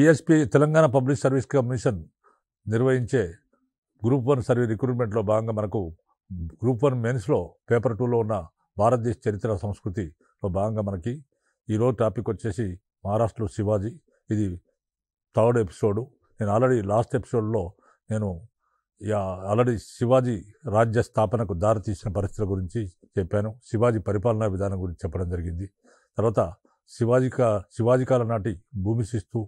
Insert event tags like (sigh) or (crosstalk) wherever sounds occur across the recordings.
tsp Telangana public service commission నిర్వహించే group one సర్వీ రిక్రూట్మెంట్లో భాగంగా మనకు గ్రూప్ వన్ మెన్స్లో పేపర్ టూలో ఉన్న భారతదేశ చరిత్ర సంస్కృతిలో భాగంగా మనకి ఈరోజు టాపిక్ వచ్చేసి మహారాష్ట్రలో శివాజీ ఇది థర్డ్ ఎపిసోడు నేను ఆల్రెడీ లాస్ట్ ఎపిసోడ్లో నేను ఆల్రెడీ శివాజీ రాజ్య స్థాపనకు దారితీసిన పరిస్థితుల గురించి చెప్పాను శివాజీ పరిపాలనా విధానం గురించి చెప్పడం జరిగింది తర్వాత శివాజీ కా శివాజీ కాలం నాటి భూమి శిస్తు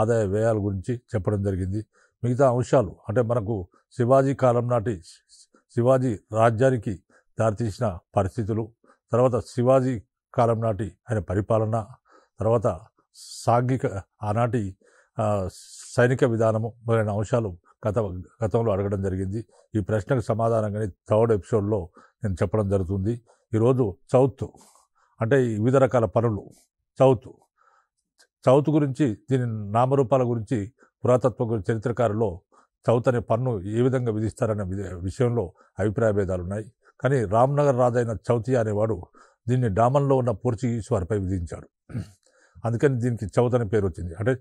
ఆదాయ వ్యయాల గురించి చెప్పడం జరిగింది మిగతా అంశాలు అంటే మనకు శివాజీ కాలం నాటి శివాజీ రాజ్యానికి దారితీసిన పరిస్థితులు తర్వాత శివాజీ కాలం నాటి ఆయన పరిపాలన తర్వాత సాంఘిక ఆనాటి సైనిక విధానము మొదలైన అంశాలు గత గతంలో అడగడం జరిగింది ఈ ప్రశ్నకు సమాధానంగానే థర్డ్ ఎపిసోడ్లో నేను చెప్పడం జరుగుతుంది ఈరోజు చౌత్ అంటే వివిధ రకాల పనులు చౌత్ చౌత్ గురించి దీని నామరూపాల గురించి పురాతత్వ చరిత్రకారులో చౌత్ అనే పన్ను ఏ విధంగా విధిస్తారనే విషయంలో అభిప్రాయ భేదాలు ఉన్నాయి కానీ రామ్నగర్ రాజైన చౌతి అనేవాడు దీన్ని డామన్లో ఉన్న పోర్చుగీస్ వారిపై విధించాడు అందుకని దీనికి చౌత్ అనే పేరు వచ్చింది అంటే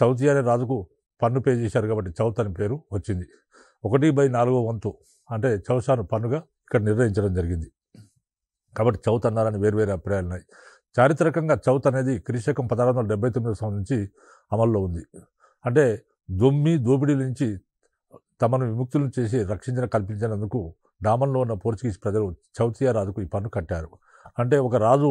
చౌతి అనే రాజుకు పన్ను పే చేశారు కాబట్టి చౌత్ అనే పేరు వచ్చింది ఒకటి బై నాలుగో వంతు అంటే చౌసాను పన్నుగా ఇక్కడ నిర్ణయించడం జరిగింది కాబట్టి చౌత్ అన్నారని వేరు వేరు అభిప్రాయాలు ఉన్నాయి చారిత్రకంగా చౌత్ అనేది క్రీశకం పదహారు వందల డెబ్బై తొమ్మిది సంవత్సరం నుంచి అమల్లో ఉంది అంటే దొమ్మి దోపిడీల నుంచి తమను విముక్తులను చేసి రక్షించిన కల్పించినందుకు డామన్లో ఉన్న పోర్చుగీస్ ప్రజలు చౌతియా రాజుకు ఈ పన్ను కట్టారు అంటే ఒక రాజు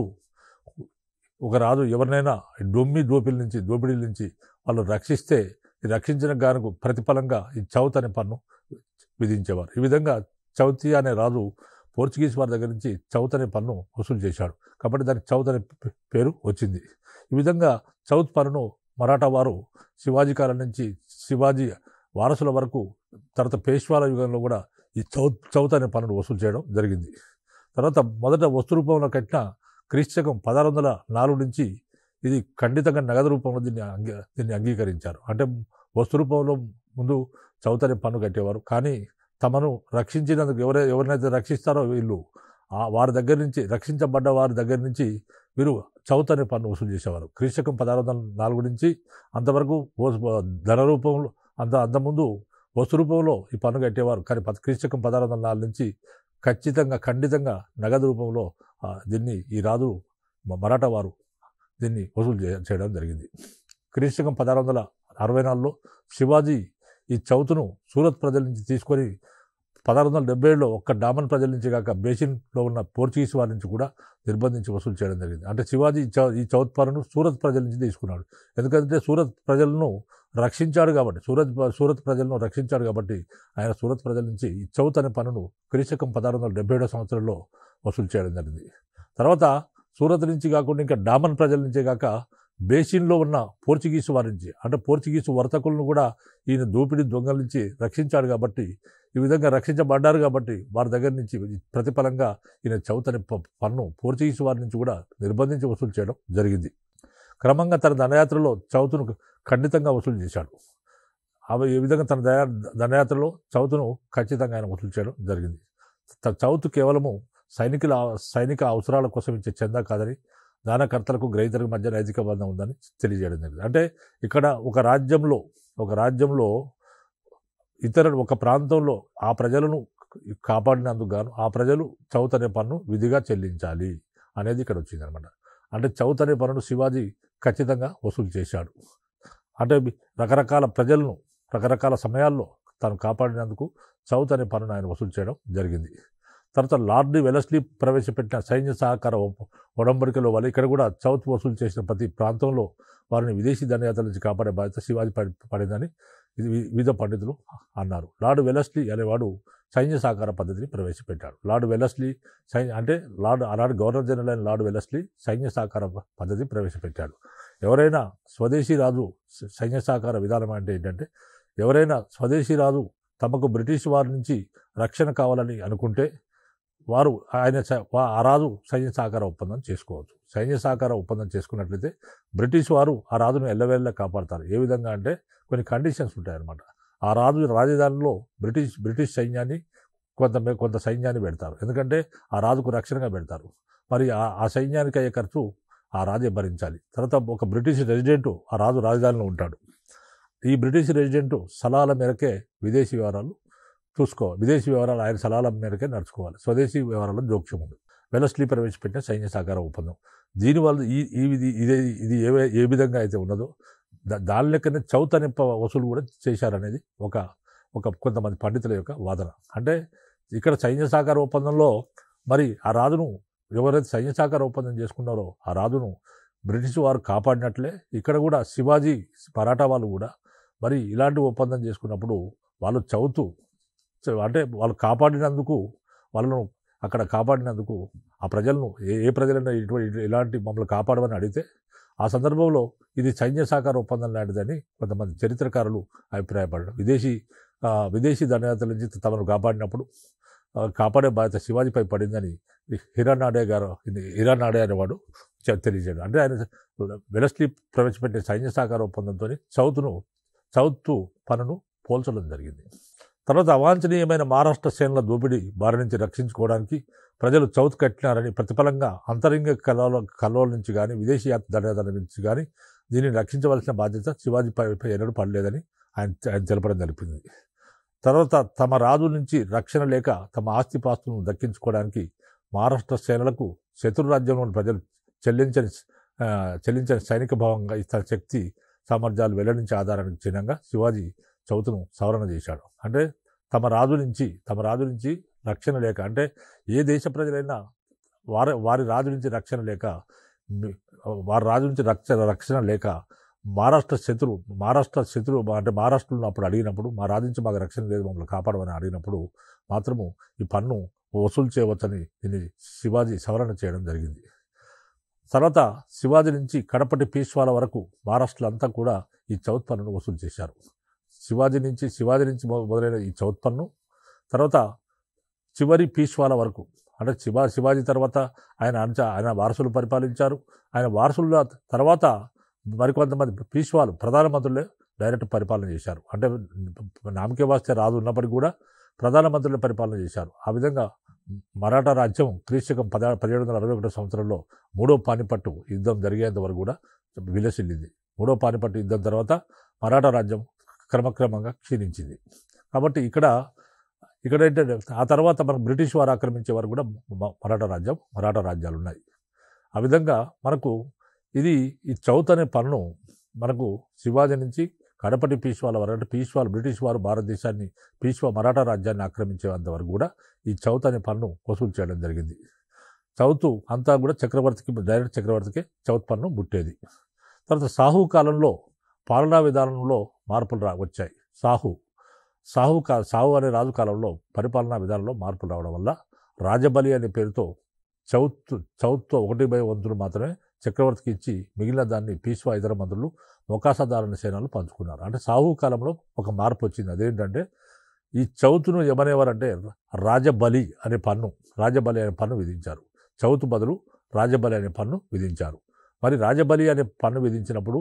ఒక రాజు ఎవరినైనా డొమ్మి దోపిడీల నుంచి దోపిడీల నుంచి వాళ్ళు రక్షిస్తే రక్షించిన గానుకు ప్రతిఫలంగా ఈ చౌత్ అనే పన్ను విధించేవారు ఈ విధంగా చౌతియా అనే రాజు పోర్చుగీస్ వారి దగ్గర నుంచి చౌత్ అనే పన్ను వసూలు చేశాడు కాబట్టి దానికి చౌత్ అనే పేరు వచ్చింది ఈ విధంగా చౌత్ పన్నును మరాఠా వారు శివాజీ కాలం నుంచి శివాజీ వారసుల వరకు తర్వాత పేష్వాల యుగంలో కూడా ఈ చౌత్ చౌత్ అనే పన్నును వసూలు చేయడం జరిగింది తర్వాత మొదట వస్తు రూపంలో కట్టిన క్రీస్తకం పదహారు వందల నాలుగు నుంచి ఇది ఖండితంగా నగదు రూపంలో దీన్ని అంగీ దీన్ని అంగీకరించారు అంటే వస్తు రూపంలో ముందు చౌత్ అనే పన్ను కట్టేవారు కానీ తమను రక్షించినందుకు ఎవరై ఎవరినైతే రక్షిస్తారో వీళ్ళు వారి దగ్గర నుంచి రక్షించబడ్డ వారి దగ్గర నుంచి వీరు చౌత్ అనే పన్ను వసూలు చేసేవారు క్రీస్తకం పదహారు వందల నాలుగు నుంచి అంతవరకు ధన రూపంలో అంత అంతకుముందు వస్తు రూపంలో ఈ పన్ను కట్టేవారు కానీ పద క్రీస్తకం పదహారు వందల నాలుగు నుంచి ఖచ్చితంగా ఖండితంగా నగదు రూపంలో దీన్ని ఈ రాజు మరాఠా వారు దీన్ని వసూలు చేయడం జరిగింది క్రీస్తకం పదహారు వందల అరవై నాలుగులో శివాజీ ఈ చౌతును సూరత్ ప్రజల నుంచి తీసుకొని పదహారు వందల డెబ్బై ఏడులో ఒక్క డామన్ ప్రజల నుంచి కాక బేసిన్లో ఉన్న పోర్చుగీస్ వారి నుంచి కూడా నిర్బంధించి వసూలు చేయడం జరిగింది అంటే శివాజీ ఈ చౌత్ చౌత్పాలను సూరత్ ప్రజల నుంచి తీసుకున్నాడు ఎందుకంటే సూరత్ ప్రజలను రక్షించాడు కాబట్టి సూరత్ సూరత్ ప్రజలను రక్షించాడు కాబట్టి ఆయన సూరత్ ప్రజల నుంచి ఈ చౌత్ అనే పనును క్రీశకం పదహారు వందల డెబ్బై ఏడో సంవత్సరంలో వసూలు చేయడం జరిగింది తర్వాత సూరత్ నుంచి కాకుండా ఇంకా డామన్ ప్రజల నుంచే కాక బేసిన్లో ఉన్న పోర్చుగీసు వారి నుంచి అంటే పోర్చుగీసు వర్తకులను కూడా ఈయన దూపిడి దొంగల నుంచి రక్షించాడు కాబట్టి ఈ విధంగా రక్షించబడ్డారు కాబట్టి వారి దగ్గర నుంచి ప్రతిఫలంగా ఈయన చవితని పన్ను పోర్చుగీసు వారి నుంచి కూడా నిర్బంధించి వసూలు చేయడం జరిగింది క్రమంగా తన దండయాత్రలో చౌతును ఖండితంగా వసూలు చేశాడు అవి ఈ విధంగా తన దయా దండయాత్రలో చౌతును ఖచ్చితంగా ఆయన వసూలు చేయడం జరిగింది తన చౌతు కేవలము సైనికుల సైనిక అవసరాల కోసం ఇచ్చే చందా కాదని దానకర్తలకు గ్రహీతలకు మధ్య నైతిక బంధం ఉందని తెలియజేయడం జరిగింది అంటే ఇక్కడ ఒక రాజ్యంలో ఒక రాజ్యంలో ఇతర ఒక ప్రాంతంలో ఆ ప్రజలను కాపాడినందుకు గాను ఆ ప్రజలు చౌతనే పన్ను విధిగా చెల్లించాలి అనేది ఇక్కడ వచ్చిందనమాట అంటే చౌతనే అనే పన్నును శివాజీ ఖచ్చితంగా వసూలు చేశాడు అంటే రకరకాల ప్రజలను రకరకాల సమయాల్లో తాను కాపాడినందుకు చౌతనే పన్ను పన్నును ఆయన వసూలు చేయడం జరిగింది తర్వాత లార్డ్ వెలస్లీ ప్రవేశపెట్టిన సైన్య సహకార ఒడంబడికలో వాళ్ళు ఇక్కడ కూడా చౌత్ వసూలు చేసిన ప్రతి ప్రాంతంలో వారిని విదేశీ ధన్యతల నుంచి కాపాడే బాధ్యత శివాజీ పడిందని వివిధ పండితులు అన్నారు లార్డ్ వెలస్లీ అనేవాడు సైన్య సహకార పద్ధతిని ప్రవేశపెట్టాడు లార్డ్ వెలస్లీ సైన్య అంటే లార్డ్ ఆనాడు గవర్నర్ జనరల్ అయిన లార్డ్ వెలస్లీ సైన్య సహకార పద్ధతిని ప్రవేశపెట్టాడు ఎవరైనా స్వదేశీ రాజు సైన్య సహకార విధానం అంటే ఏంటంటే ఎవరైనా స్వదేశీ రాజు తమకు బ్రిటిష్ వారి నుంచి రక్షణ కావాలని అనుకుంటే వారు ఆయన ఆ రాజు సైన్య సహకార ఒప్పందం చేసుకోవచ్చు సైన్య సహకార ఒప్పందం చేసుకున్నట్లయితే బ్రిటిష్ వారు ఆ రాజును ఎల్లవేళ్ళ కాపాడతారు ఏ విధంగా అంటే కొన్ని కండిషన్స్ ఉంటాయన్నమాట ఆ రాజు రాజధానిలో బ్రిటిష్ బ్రిటిష్ సైన్యాన్ని కొంత కొంత సైన్యాన్ని పెడతారు ఎందుకంటే ఆ రాజుకు రక్షణగా పెడతారు మరి ఆ సైన్యానికి అయ్యే ఖర్చు ఆ రాజే భరించాలి తర్వాత ఒక బ్రిటిష్ రెసిడెంట్ ఆ రాజు రాజధానిలో ఉంటాడు ఈ బ్రిటిష్ రెసిడెంట్ సలహాల మేరకే విదేశీ వ్యవహారాలు చూసుకోవాలి విదేశీ వ్యవహారాలు ఆయన సలహాల మేరకే నడుచుకోవాలి స్వదేశీ వ్యవహారాల్లో జోక్యం ఉండదు వెలస్లీ ప్రవేశపెట్టిన సైన్య సహకార ఒప్పందం దీనివల్ల ఈ ఇది ఇదే ఇది ఏ ఏ విధంగా అయితే ఉన్నదో దాని లెక్కనే చౌతనింప వసూలు కూడా చేశారనేది ఒక ఒక కొంతమంది పండితుల యొక్క వాదన అంటే ఇక్కడ సైన్య సహకార ఒప్పందంలో మరి ఆ రాజును ఎవరైతే సైన్య సహకార ఒప్పందం చేసుకున్నారో ఆ రాజును బ్రిటిష్ వారు కాపాడినట్లే ఇక్కడ కూడా శివాజీ పరాఠా వాళ్ళు కూడా మరి ఇలాంటి ఒప్పందం చేసుకున్నప్పుడు వాళ్ళు చౌతూ అంటే వాళ్ళు కాపాడినందుకు వాళ్ళను అక్కడ కాపాడినందుకు ఆ ప్రజలను ఏ ఏ ప్రజలైనా ఇటువంటి ఇలాంటి మమ్మల్ని కాపాడమని అడిగితే ఆ సందర్భంలో ఇది సైన్య సహకార ఒప్పందం లాంటిదని కొంతమంది చరిత్రకారులు అభిప్రాయపడడం విదేశీ విదేశీ దండయాత్రల నుంచి తమను కాపాడినప్పుడు కాపాడే బాధ్యత శివాజీపై పడిందని నాడే గారు నాడే అనేవాడు తెలియజేయడం అంటే ఆయన వెలస్లీ ప్రవేశపెట్టే సైన్య సహకార ఒప్పందంతో సౌత్ను సౌత్ పనును పోల్చడం జరిగింది తర్వాత అవాంఛనీయమైన మహారాష్ట్ర సేనల దోపిడి బారి నుంచి రక్షించుకోవడానికి ప్రజలు చౌత్ కట్టినారని ప్రతిఫలంగా అంతరింగ కళల కలవల నుంచి కానీ విదేశీ దళాదాల నుంచి కానీ దీనిని రక్షించవలసిన బాధ్యత శివాజీపై ఎన్నడూ పడలేదని ఆయన ఆయన తెలపడం జరిపింది తర్వాత తమ రాజు నుంచి రక్షణ లేక తమ ఆస్తిపాస్తులను దక్కించుకోవడానికి మహారాష్ట్ర సేనలకు శత్రు రాజ్యంలోని ప్రజలు చెల్లించని చెల్లించని సైనిక భావంగా ఇస్తున్న శక్తి సామర్థ్యాలు వెల్లడించే ఆధారానికి చిహ్నంగా శివాజీ చౌతును సవరణ చేశాడు అంటే తమ రాజు నుంచి తమ రాజు నుంచి రక్షణ లేక అంటే ఏ దేశ ప్రజలైనా వారి వారి రాజు నుంచి రక్షణ లేక వారి రాజు నుంచి రక్షణ రక్షణ లేక మహారాష్ట్ర శత్రు మహారాష్ట్ర శత్రువు అంటే మహారాష్ట్రలో అప్పుడు అడిగినప్పుడు మా రాజు నుంచి మాకు రక్షణ లేదు మమ్మల్ని కాపాడమని అడిగినప్పుడు మాత్రము ఈ పన్ను వసూలు చేయవచ్చని దీన్ని శివాజీ సవరణ చేయడం జరిగింది తర్వాత శివాజీ నుంచి కడపటి పీష్వాల వరకు మహారాష్ట్ర అంతా కూడా ఈ చౌత్ పన్నును వసూలు చేశారు శివాజీ నుంచి శివాజీ నుంచి మొదలైన ఈ చౌత్పన్ను తర్వాత చివరి పీష్వాల వరకు అంటే శివా శివాజీ తర్వాత ఆయన అంచ ఆయన వారసులు పరిపాలించారు ఆయన వారసుల తర్వాత మరికొంతమంది పీష్వాలు ప్రధానమంత్రులే డైరెక్ట్ పరిపాలన చేశారు అంటే నామకే వాస్తే రాదు ఉన్నప్పటికీ కూడా ప్రధానమంత్రులే పరిపాలన చేశారు ఆ విధంగా మరాఠా రాజ్యం క్రీశకం పద పదిహేడు వందల అరవై ఒకటో సంవత్సరంలో మూడో పానిపట్టు యుద్ధం జరిగేంత వరకు కూడా విలసిల్లింది మూడో పానిపట్టు యుద్ధం తర్వాత మరాఠా రాజ్యం క్రమక్రమంగా క్షీణించింది కాబట్టి ఇక్కడ ఇక్కడ ఏంటంటే ఆ తర్వాత మనం బ్రిటిష్ వారు ఆక్రమించే వారు కూడా మరాఠా రాజ్యం మరాఠా రాజ్యాలు ఉన్నాయి ఆ విధంగా మనకు ఇది ఈ చౌత్ అనే పనులు మనకు శివాజీ నుంచి కడపటి పీష్వాల వరకు అంటే పీష్వాలు బ్రిటిష్ వారు భారతదేశాన్ని పీష్వా మరాఠా రాజ్యాన్ని ఆక్రమించేంత వరకు కూడా ఈ చౌత్ అనే పన్ను వసూలు చేయడం జరిగింది చౌత్ అంతా కూడా చక్రవర్తికి డైరెక్ట్ చక్రవర్తికే చౌత్ పన్ను ముట్టేది తర్వాత సాహు కాలంలో పాలనా విధానంలో మార్పులు రా వచ్చాయి సాహు సాహు కా సాహు అనే రాజు కాలంలో పరిపాలనా విధానంలో మార్పులు రావడం వల్ల రాజబలి అనే పేరుతో చౌత్ చౌత్తో ఒకటి బై వంతులు మాత్రమే చక్రవర్తికి ఇచ్చి మిగిలిన దాన్ని పీస్వా ఇతర మంత్రులు మొకాసాధారణ సేనలు పంచుకున్నారు అంటే సాహు కాలంలో ఒక మార్పు వచ్చింది అదేంటంటే ఈ చౌతును ఏమనేవారంటే రాజబలి అనే పన్ను రాజబలి అనే పన్ను విధించారు చౌతు బదులు రాజబలి అనే పన్ను విధించారు మరి రాజబలి అనే పన్ను విధించినప్పుడు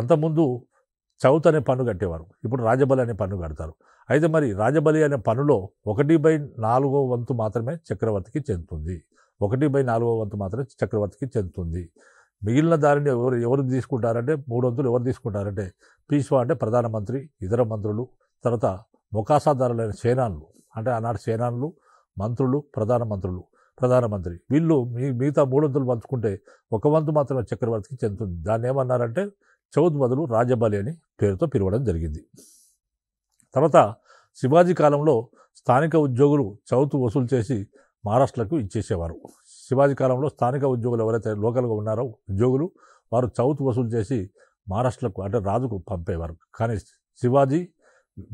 అంతకుముందు చౌత్ అనే పన్ను కట్టేవారు ఇప్పుడు రాజబలి అనే పన్ను కడతారు అయితే మరి రాజబలి అనే పన్నులో ఒకటి బై నాలుగో వంతు మాత్రమే చక్రవర్తికి చెందుతుంది ఒకటి బై నాలుగో వంతు మాత్రమే చక్రవర్తికి చెందుతుంది మిగిలిన దానిని ఎవరు ఎవరు తీసుకుంటారంటే మూడు వంతులు ఎవరు తీసుకుంటారంటే పీష్వా అంటే ప్రధానమంత్రి ఇతర మంత్రులు తర్వాత ముఖాసాదారులైన సేనానులు అంటే ఆనాడు సేనానులు మంత్రులు ప్రధానమంత్రులు ప్రధానమంత్రి వీళ్ళు మీ మిగతా మూడు వంతులు పంచుకుంటే ఒక వంతు మాత్రమే చక్రవర్తికి చెందుతుంది దాన్ని ఏమన్నారంటే చౌద్ బదులు రాజబలి అని పేరుతో పిలవడం జరిగింది తర్వాత శివాజీ కాలంలో స్థానిక ఉద్యోగులు చౌతు వసూలు చేసి మహారాష్ట్రకు ఇచ్చేసేవారు శివాజీ కాలంలో స్థానిక ఉద్యోగులు ఎవరైతే లోకల్గా ఉన్నారో ఉద్యోగులు వారు చౌతు వసూలు చేసి మహారాష్ట్రకు అంటే రాజుకు పంపేవారు కానీ శివాజీ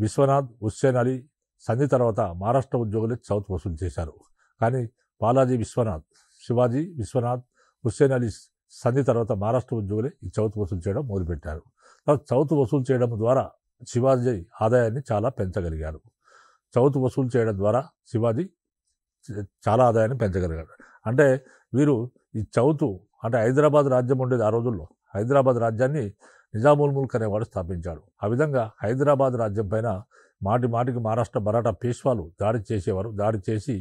విశ్వనాథ్ హుస్సేన్ అలీ సంధి తర్వాత మహారాష్ట్ర ఉద్యోగులే చౌత్ వసూలు చేశారు కానీ బాలాజీ విశ్వనాథ్ శివాజీ విశ్వనాథ్ హుస్సేన్ అలీ సంధి తర్వాత మహారాష్ట్ర ఉద్యోగులే ఈ చౌతు వసూలు చేయడం మొదలుపెట్టారు తర్వాత చౌతు వసూలు చేయడం ద్వారా శివాజీ ఆదాయాన్ని చాలా పెంచగలిగారు చౌతు వసూలు చేయడం ద్వారా శివాజీ చాలా ఆదాయాన్ని పెంచగలిగారు అంటే వీరు ఈ చౌతు అంటే హైదరాబాద్ రాజ్యం ఉండేది ఆ రోజుల్లో హైదరాబాద్ రాజ్యాన్ని నిజాముల్ ముల్క్ అనేవాడు స్థాపించాడు ఆ విధంగా హైదరాబాద్ రాజ్యం పైన మాటి మాటికి మహారాష్ట్ర మరాఠా పేష్వాలు దాడి చేసేవారు దాడి చేసి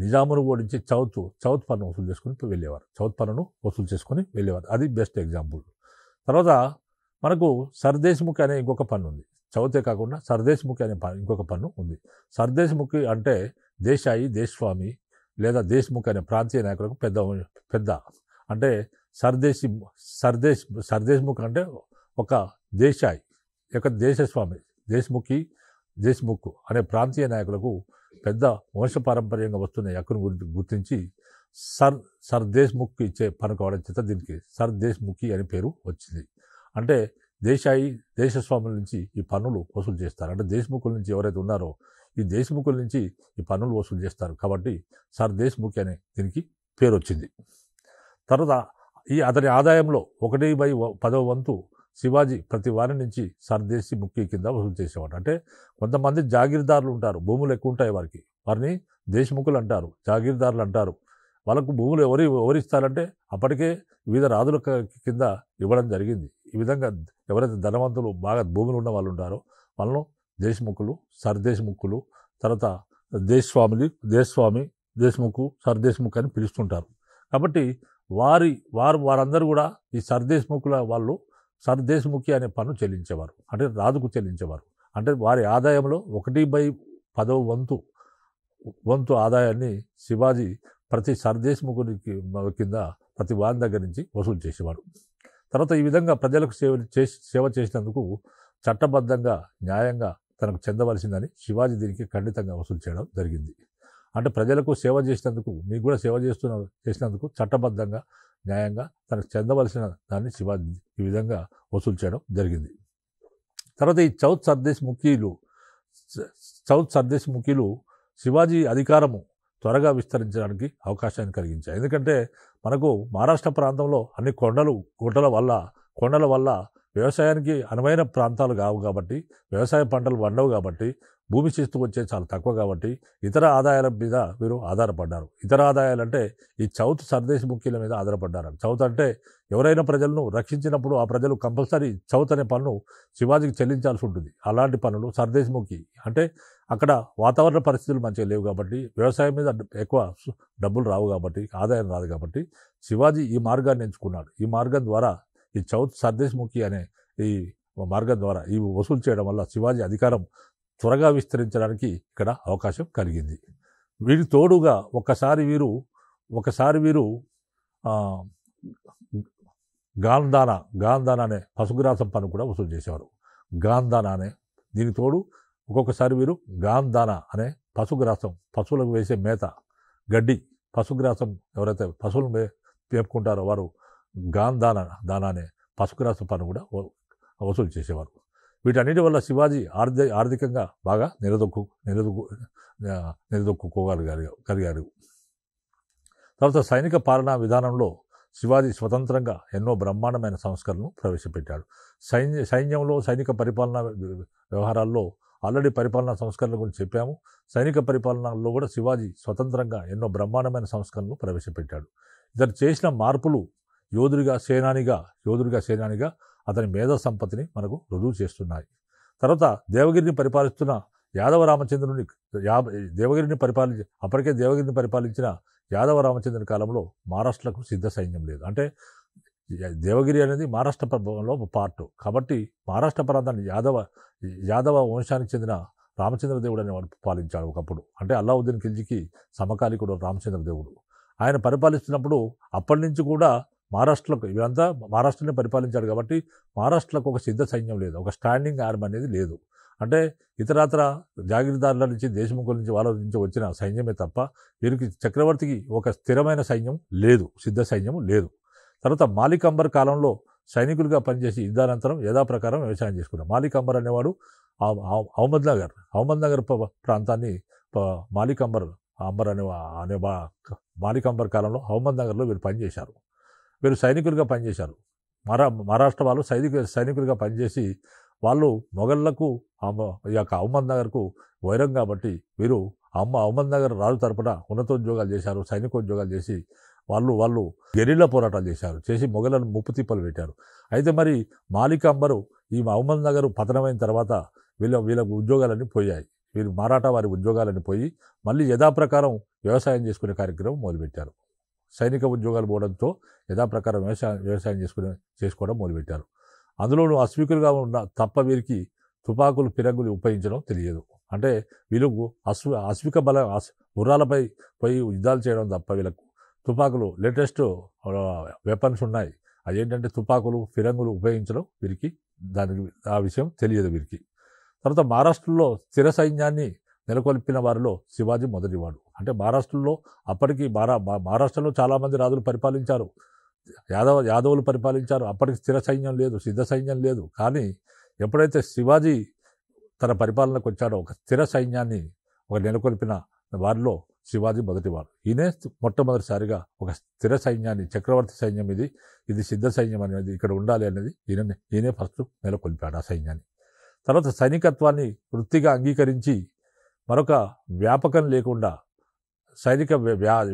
నిజామును ఓడించి చౌత్ చౌత్ పన్ను వసూలు చేసుకుని వెళ్ళేవారు చౌత్ పన్నును వసూలు చేసుకుని వెళ్ళేవారు అది బెస్ట్ ఎగ్జాంపుల్ తర్వాత మనకు సర్దేశముఖి అనే ఇంకొక పన్ను ఉంది చౌతే కాకుండా సర్దేశముఖి అనే ఇంకొక పన్ను ఉంది సర్దేశముఖి అంటే దేశాయి దేశస్వామి లేదా దేశముఖి అనే ప్రాంతీయ నాయకులకు పెద్ద పెద్ద అంటే సర్దేశి సర్దేశ్ సర్దేశముఖి అంటే ఒక దేశాయి ఒక దేశస్వామి దేశ్ముఖి దేశముఖు అనే ప్రాంతీయ నాయకులకు పెద్ద వంశపారంపర్యంగా వస్తున్న యక్కును గురించి గుర్తించి సర్ సర్ దేశ్ముఖ్ ఇచ్చే పనుకోవడం చేత దీనికి సర్ దేశ్ముఖి అని పేరు వచ్చింది అంటే దేశాయి దేశస్వాముల నుంచి ఈ పనులు వసూలు చేస్తారు అంటే దేశముఖుల నుంచి ఎవరైతే ఉన్నారో ఈ దేశముఖుల నుంచి ఈ పన్నులు వసూలు చేస్తారు కాబట్టి సర్ దేశ్ముఖి అనే దీనికి పేరు వచ్చింది తర్వాత ఈ అతని ఆదాయంలో ఒకటి బై పదవ వంతు శివాజీ ప్రతి వారి నుంచి సర్దేసి ముఖ్య కింద వసూలు చేసేవాడు అంటే కొంతమంది జాగీర్దారులు ఉంటారు భూములు ఎక్కువ ఉంటాయి వారికి వారిని దేశముఖులు అంటారు జాగీర్దారులు అంటారు వాళ్ళకు భూములు ఎవరి ఎవరిస్తారంటే అప్పటికే వివిధ రాజుల కింద ఇవ్వడం జరిగింది ఈ విధంగా ఎవరైతే ధనవంతులు బాగా భూములు ఉన్న వాళ్ళు ఉంటారో వాళ్ళను దేశముఖులు సర్దేశముఖులు తర్వాత దేశస్వాములు దేశస్వామి దేశముఖు సర్దేశముఖ్ అని పిలుస్తుంటారు కాబట్టి వారి వారు వారందరూ కూడా ఈ సర్దేశముఖుల వాళ్ళు సర్దేశ్ముఖి అనే పన్ను చెల్లించేవారు అంటే రాజుకు చెల్లించేవారు అంటే వారి ఆదాయంలో ఒకటి బై పదవ వంతు వంతు ఆదాయాన్ని శివాజీ ప్రతి సర్దేశముఖునికి కింద ప్రతి వాని దగ్గర నుంచి వసూలు చేసేవాడు తర్వాత ఈ విధంగా ప్రజలకు సేవ చేసి సేవ చేసినందుకు చట్టబద్ధంగా న్యాయంగా తనకు చెందవలసిందని శివాజీ దీనికి ఖండితంగా వసూలు చేయడం జరిగింది అంటే ప్రజలకు సేవ చేసినందుకు మీకు కూడా సేవ చేస్తున్న చేసినందుకు చట్టబద్ధంగా న్యాయంగా తనకు చెందవలసిన దాన్ని శివాజీ ఈ విధంగా వసూలు చేయడం జరిగింది తర్వాత ఈ చౌత్ సర్దేశ్ ముఖీలు చౌత్ సర్దేశ్ ముఖీలు శివాజీ అధికారము త్వరగా విస్తరించడానికి అవకాశాన్ని కలిగించాయి ఎందుకంటే మనకు మహారాష్ట్ర ప్రాంతంలో అన్ని కొండలు గుట్టల వల్ల కొండల వల్ల వ్యవసాయానికి అనువైన ప్రాంతాలు కావు కాబట్టి వ్యవసాయ పంటలు పండవు కాబట్టి భూమి శిస్తు వచ్చే చాలా తక్కువ కాబట్టి ఇతర ఆదాయాల మీద వీరు ఆధారపడ్డారు ఇతర ఆదాయాలంటే ఈ చౌత్ సర్దేశ్ ముఖ్యుల మీద ఆధారపడ్డారు చౌత్ అంటే ఎవరైనా ప్రజలను రక్షించినప్పుడు ఆ ప్రజలు కంపల్సరీ చౌత్ అనే పనులు శివాజీకి చెల్లించాల్సి ఉంటుంది అలాంటి పనులు ముఖి అంటే అక్కడ వాతావరణ పరిస్థితులు మంచిగా లేవు కాబట్టి వ్యవసాయం మీద ఎక్కువ డబ్బులు రావు కాబట్టి ఆదాయం రాదు కాబట్టి శివాజీ ఈ మార్గాన్ని ఎంచుకున్నాడు ఈ మార్గం ద్వారా ఈ చౌత్ ముఖి అనే ఈ మార్గం ద్వారా ఇవి వసూలు చేయడం వల్ల శివాజీ అధికారం త్వరగా విస్తరించడానికి ఇక్కడ అవకాశం కలిగింది వీరి తోడుగా ఒకసారి వీరు ఒకసారి వీరు గాంధాన గాంధాన అనే పశుగ్రాసం పను కూడా వసూలు చేసేవారు గాంధాన అనే దీని తోడు ఒక్కొక్కసారి వీరు గాంధాన అనే పశుగ్రాసం పశువులకు వేసే మేత గడ్డి పశుగ్రాసం ఎవరైతే పశువులు మే పేపుకుంటారో వారు గాంధాన దానా అనే పశుగ్రాసం పను కూడా వసూలు చేసేవారు వీటన్నిటి వల్ల శివాజీ ఆర్థిక ఆర్థికంగా బాగా నిలదొక్కు నిలదొక్కు నిలదొక్కుకోగలిగారు కలిగారు తర్వాత సైనిక పాలనా విధానంలో శివాజీ స్వతంత్రంగా ఎన్నో బ్రహ్మాండమైన సంస్కరణలు ప్రవేశపెట్టాడు సైన్య సైన్యంలో సైనిక పరిపాలన వ్యవహారాల్లో ఆల్రెడీ పరిపాలనా సంస్కరణల గురించి చెప్పాము సైనిక పరిపాలనలో కూడా శివాజీ స్వతంత్రంగా ఎన్నో బ్రహ్మాండమైన సంస్కరణలు ప్రవేశపెట్టాడు ఇతను చేసిన మార్పులు యోధుడిగా సేనానిగా యోధుడిగా సేనానిగా అతని మేధో సంపత్తిని మనకు రుజువు చేస్తున్నాయి తర్వాత దేవగిరిని పరిపాలిస్తున్న యాదవ రామచంద్రుని దేవగిరిని పరిపాలించి అప్పటికే దేవగిరిని పరిపాలించిన యాదవ రామచంద్రుని కాలంలో మహారాష్ట్రకు సిద్ధ సైన్యం లేదు అంటే దేవగిరి అనేది మహారాష్ట్ర ప్రభుత్వంలో పార్ట్ కాబట్టి మహారాష్ట్ర ప్రాంతాన్ని యాదవ యాదవ వంశానికి చెందిన రామచంద్రదేవుడు అనేవాడు పాలించాడు ఒకప్పుడు అంటే అల్లావుద్దీన్ ఖిల్జీకి సమకాలికుడు రామచంద్రదేవుడు ఆయన పరిపాలిస్తున్నప్పుడు అప్పటి నుంచి కూడా మహారాష్ట్రకు ఇవంతా మహారాష్ట్రనే పరిపాలించాడు కాబట్టి మహారాష్ట్రకు ఒక సిద్ధ సైన్యం లేదు ఒక స్టాండింగ్ ఆర్మ్ అనేది లేదు అంటే ఇతరాతర జాగీర్దారుల నుంచి దేశముఖుల నుంచి వాళ్ళ నుంచి వచ్చిన సైన్యమే తప్ప వీరికి చక్రవర్తికి ఒక స్థిరమైన సైన్యం లేదు సిద్ధ సైన్యం లేదు తర్వాత మాలిక్ అంబర్ కాలంలో సైనికులుగా పనిచేసి యుద్ధానంతరం యథాప్రకారం వ్యవసాయం చేసుకున్నారు మాలిక్ అంబర్ అనేవాడు అహ్మద్ నగర్ అహ్మద్ నగర్ ప్రాంతాన్ని మాలిక్ అంబర్ అంబర్ అనే అనే మాలిక్ అంబర్ కాలంలో అహ్మద్ నగర్లో వీరు పనిచేశారు వీరు సైనికులుగా పనిచేశారు మరా మహారాష్ట్ర వాళ్ళు సైనిక సైనికులుగా పనిచేసి వాళ్ళు మొఘళ్లకు ఈ యొక్క అహ్మద్ నగర్కు వైరం కాబట్టి వీరు అమ్మ అహ్మద్ నగర్ రాజు తరపున ఉన్నతోద్యోగాలు చేశారు సైనికోద్యోగాలు చేసి వాళ్ళు వాళ్ళు గెరిల్లా పోరాటాలు చేశారు చేసి మొఘలను ముప్పు తిప్పలు పెట్టారు అయితే మరి మాలిక అంబరు ఈ అహ్మద్ నగర్ పతనమైన తర్వాత వీళ్ళ వీళ్ళ ఉద్యోగాలన్నీ పోయాయి వీరు మారాట వారి ఉద్యోగాలన్నీ పోయి మళ్ళీ యథాప్రకారం వ్యవసాయం చేసుకునే కార్యక్రమం మొదలుపెట్టారు సైనిక ఉద్యోగాలు పోవడంతో యథాప్రకారం వ్యవసాయం వ్యవసాయం చేసుకునే చేసుకోవడం మొదలుపెట్టారు అందులోనూ అశ్వికులుగా ఉన్న తప్ప వీరికి తుపాకులు పిరంగులు ఉపయోగించడం తెలియదు అంటే వీళ్ళు అశ్వ అశ్విక బల గుర్రాలపై పోయి యుద్ధాలు చేయడం తప్ప వీళ్ళకు తుపాకులు లేటెస్ట్ వెపన్స్ ఉన్నాయి ఏంటంటే తుపాకులు ఫిరంగులు ఉపయోగించడం వీరికి దానికి ఆ విషయం తెలియదు వీరికి తర్వాత మహారాష్ట్రలో స్థిర సైన్యాన్ని నెలకొల్పిన వారిలో శివాజీ మొదటివాడు అంటే మహారాష్ట్రలో అప్పటికి మహారా మహారాష్ట్రలో చాలామంది రాజులు పరిపాలించారు యాదవ యాదవులు పరిపాలించారు అప్పటికి స్థిర సైన్యం లేదు సిద్ధ సైన్యం లేదు కానీ ఎప్పుడైతే శివాజీ తన పరిపాలనకు వచ్చాడో ఒక స్థిర సైన్యాన్ని ఒక నెలకొల్పిన వారిలో శివాజీ మొదటివారు ఈయనే మొట్టమొదటిసారిగా ఒక స్థిర సైన్యాన్ని చక్రవర్తి సైన్యం ఇది ఇది సిద్ధ సైన్యం అనేది ఇక్కడ ఉండాలి అనేది ఈయన ఈయనే ఫస్ట్ నెలకొల్పాడు ఆ సైన్యాన్ని తర్వాత సైనికత్వాన్ని వృత్తిగా అంగీకరించి మరొక వ్యాపకం లేకుండా సైనిక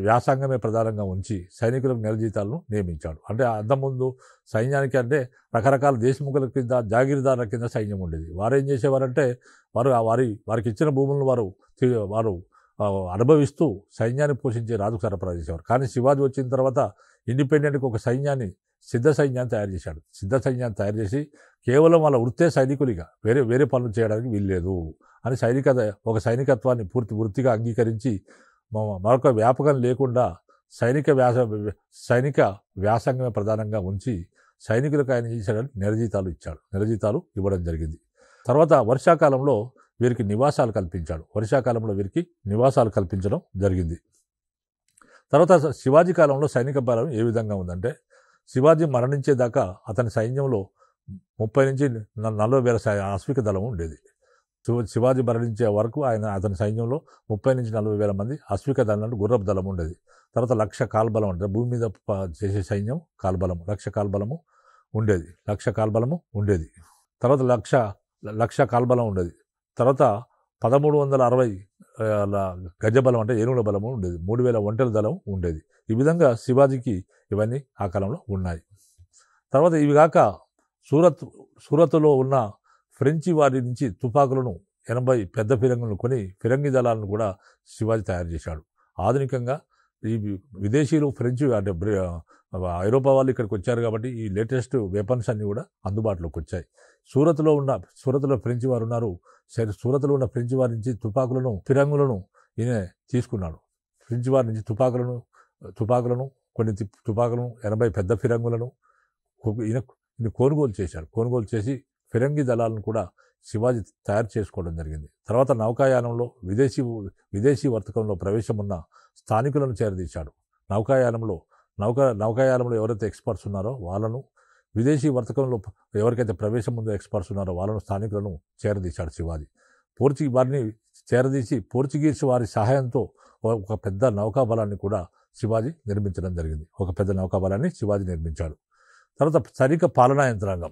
వ్యాసంగమే ప్రధానంగా ఉంచి సైనికులకు నెల జీతాలను నియమించాడు అంటే అర్థం ముందు సైన్యానికి అంటే రకరకాల దేశముఖుల కింద జాగీర్దారుల కింద సైన్యం ఉండేది వారు ఏం చేసేవారంటే వారు వారి వారికి ఇచ్చిన భూములను వారు వారు అనుభవిస్తూ సైన్యాన్ని పోషించే రాజుకు సరఫరా చేసేవారు కానీ శివాజీ వచ్చిన తర్వాత ఇండిపెండెంట్కి ఒక సైన్యాన్ని సిద్ధ సైన్యాన్ని తయారు చేశాడు సిద్ధ సైన్యాన్ని తయారు చేసి కేవలం వాళ్ళ వృత్తే సైనికులుగా వేరే వేరే పనులు చేయడానికి వీల్లేదు అని సైనిక ఒక సైనికత్వాన్ని పూర్తి వృత్తిగా అంగీకరించి మరొక వ్యాపకం లేకుండా సైనిక వ్యాస సైనిక వ్యాసంగమే ప్రధానంగా ఉంచి సైనికులకు ఆయన చేశాడని నిరజీతాలు ఇచ్చాడు నిరజీతాలు ఇవ్వడం జరిగింది తర్వాత వర్షాకాలంలో వీరికి నివాసాలు కల్పించాడు వర్షాకాలంలో వీరికి నివాసాలు కల్పించడం జరిగింది తర్వాత శివాజీ కాలంలో సైనిక బలం ఏ విధంగా ఉందంటే శివాజీ మరణించేదాకా అతని సైన్యంలో ముప్పై నుంచి నలభై వేల అశ్విక దళం ఉండేది శివాజీ మరణించే వరకు ఆయన అతని సైన్యంలో ముప్పై నుంచి నలభై వేల మంది అశ్విక దళం గుర్రపు దళం ఉండేది తర్వాత లక్ష కాల్బలం అంటే భూమి మీద చేసే సైన్యం కాల్బలము లక్ష కాల్బలము ఉండేది లక్ష కాల్బలము ఉండేది తర్వాత లక్ష లక్ష కాల్బలం ఉండేది తర్వాత పదమూడు వందల అరవై గజబలం అంటే ఏనుగుల బలము ఉండేది మూడు వేల ఒంటెల దళం ఉండేది ఈ విధంగా శివాజీకి ఇవన్నీ ఆ కాలంలో ఉన్నాయి తర్వాత ఇవి కాక సూరత్ సూరత్లో ఉన్న ఫ్రెంచి వారి నుంచి తుపాకులను ఎనభై పెద్ద ఫిరంగులను కొని ఫిరంగి దళాలను కూడా శివాజీ తయారు చేశాడు ఆధునికంగా ఈ విదేశీయులు ఫ్రెంచ్ అంటే ఐరోపా వాళ్ళు ఇక్కడికి వచ్చారు కాబట్టి ఈ లేటెస్ట్ వెపన్స్ అన్నీ కూడా అందుబాటులోకి వచ్చాయి సూరత్లో ఉన్న సూరత్లో ఫ్రెంచ్ వారు ఉన్నారు సరే సూరత్లో ఉన్న ఫ్రెంచ్ వారి నుంచి తుపాకులను ఫిరంగులను ఈయన తీసుకున్నాడు ఫ్రెంచ్ వారి నుంచి తుపాకులను తుపాకులను కొన్ని తుపాకులను ఎనభై పెద్ద ఫిరంగులను ఈయన కొనుగోలు చేశాడు కొనుగోలు చేసి ఫిరంగి దళాలను కూడా శివాజీ తయారు చేసుకోవడం జరిగింది తర్వాత నౌకాయానంలో విదేశీ విదేశీ వర్తకంలో ప్రవేశమున్న స్థానికులను చేరదీశాడు నౌకాయానంలో నౌక నౌకాయానంలో ఎవరైతే ఎక్స్పర్ట్స్ ఉన్నారో వాళ్ళను విదేశీ వర్తకంలో ఎవరికైతే ప్రవేశం ఉందో ఎక్స్పర్ట్స్ ఉన్నారో వాళ్ళను స్థానికులను చేరదీశాడు శివాజీ పోర్చు వారిని చేరదీసి పోర్చుగీస్ వారి సహాయంతో ఒక పెద్ద నౌకా బలాన్ని కూడా శివాజీ నిర్మించడం జరిగింది ఒక పెద్ద నౌకా బలాన్ని శివాజీ నిర్మించాడు తర్వాత సరిక పాలనా యంత్రాంగం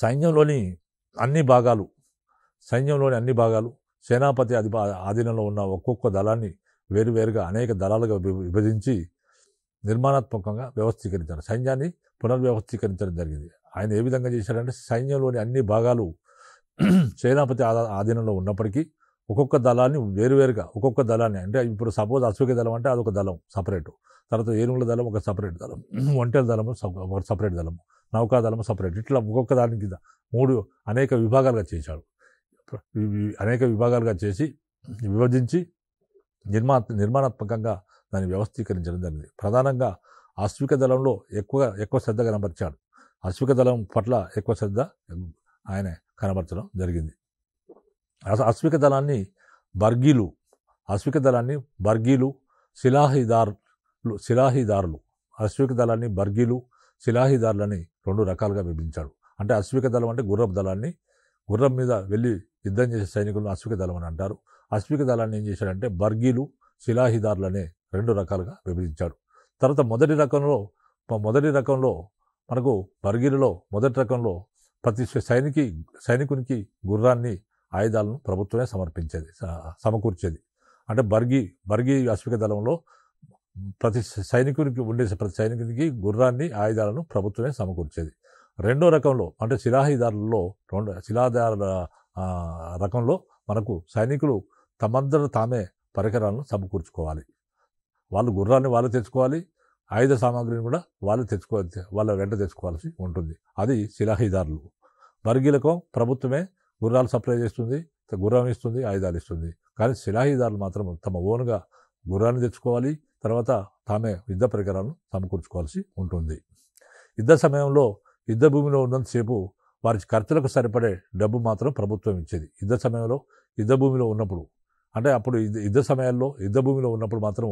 సైన్యంలోని అన్ని భాగాలు సైన్యంలోని అన్ని భాగాలు సేనాపతి అధి ఆధీనంలో ఉన్న ఒక్కొక్క దళాన్ని వేరువేరుగా అనేక దళాలుగా విభజించి నిర్మాణాత్మకంగా వ్యవస్థీకరించారు సైన్యాన్ని పునర్వ్యవస్థీకరించడం జరిగింది ఆయన ఏ విధంగా చేశాడంటే సైన్యంలోని అన్ని భాగాలు (clears throat) సేనాపతి ఆధీనంలో ఉన్నప్పటికీ ఒక్కొక్క దళాన్ని వేరువేరుగా ఒక్కొక్క దళాన్ని అంటే ఇప్పుడు సపోజ్ అశ్విక దళం అంటే అదొక దళం సపరేటు తర్వాత ఏనుగుల దళం ఒక సపరేట్ దళం (clears throat) ఒంటెల దళము ఒక సపరేట్ దళము నౌకాదళం సపరేట్ ఇట్లా ఒక్కొక్క దాని కింద మూడు అనేక విభాగాలుగా చేశాడు అనేక విభాగాలుగా చేసి విభజించి నిర్మా నిర్మాణాత్మకంగా దాన్ని వ్యవస్థీకరించడం జరిగింది ప్రధానంగా అశ్విక దళంలో ఎక్కువ ఎక్కువ శ్రద్ధ కనబరిచాడు ఆశ్విక దళం పట్ల ఎక్కువ శ్రద్ధ ఆయన కనబరచడం జరిగింది అశ్విక దళాన్ని బర్గీలు అశ్విక దళాన్ని బర్గీలు శిలాహిదారులు శిలాహిదారులు అశ్విక దళాన్ని బర్గీలు శిలాహిదారులని రెండు రకాలుగా విభజించాడు అంటే అశ్విక దళం అంటే గుర్రం దళాన్ని గుర్రం మీద వెళ్ళి యుద్ధం చేసే సైనికులను అశ్విక దళం అని అంటారు అశ్విక దళాన్ని ఏం చేశాడంటే బర్గీలు అనే రెండు రకాలుగా విభజించాడు తర్వాత మొదటి రకంలో మొదటి రకంలో మనకు బర్గీలలో మొదటి రకంలో ప్రతి సైనికి సైనికునికి గుర్రాన్ని ఆయుధాలను ప్రభుత్వమే సమర్పించేది సమకూర్చేది అంటే బర్గీ బర్గీ అశ్విక దళంలో ప్రతి సైనికుడికి ఉండే ప్రతి సైనికుడికి గుర్రాన్ని ఆయుధాలను ప్రభుత్వమే సమకూర్చేది రెండో రకంలో అంటే శిలాహిదారులలో రెండు శిలాదారుల రకంలో మనకు సైనికులు తమంతట తామే పరికరాలను సమకూర్చుకోవాలి వాళ్ళు గుర్రాన్ని వాళ్ళు తెచ్చుకోవాలి ఆయుధ సామాగ్రిని కూడా వాళ్ళు తెచ్చుకో వాళ్ళ వెంట తెచ్చుకోవాల్సి ఉంటుంది అది శిలాహిదారులు వర్గీలకం ప్రభుత్వమే గుర్రాలు సప్లై చేస్తుంది గుర్రం ఇస్తుంది ఆయుధాలు ఇస్తుంది కానీ శిలాహిదారులు మాత్రం తమ ఓన్గా గుర్రాన్ని తెచ్చుకోవాలి తర్వాత తామే యుద్ధ పరికరాలను సమకూర్చుకోవాల్సి ఉంటుంది యుద్ధ సమయంలో యుద్ధ భూమిలో ఉన్నంతసేపు వారి ఖర్చులకు సరిపడే డబ్బు మాత్రం ప్రభుత్వం ఇచ్చేది యుద్ధ సమయంలో యుద్ధ భూమిలో ఉన్నప్పుడు అంటే అప్పుడు యుద్ధ సమయాల్లో యుద్ధ భూమిలో ఉన్నప్పుడు మాత్రం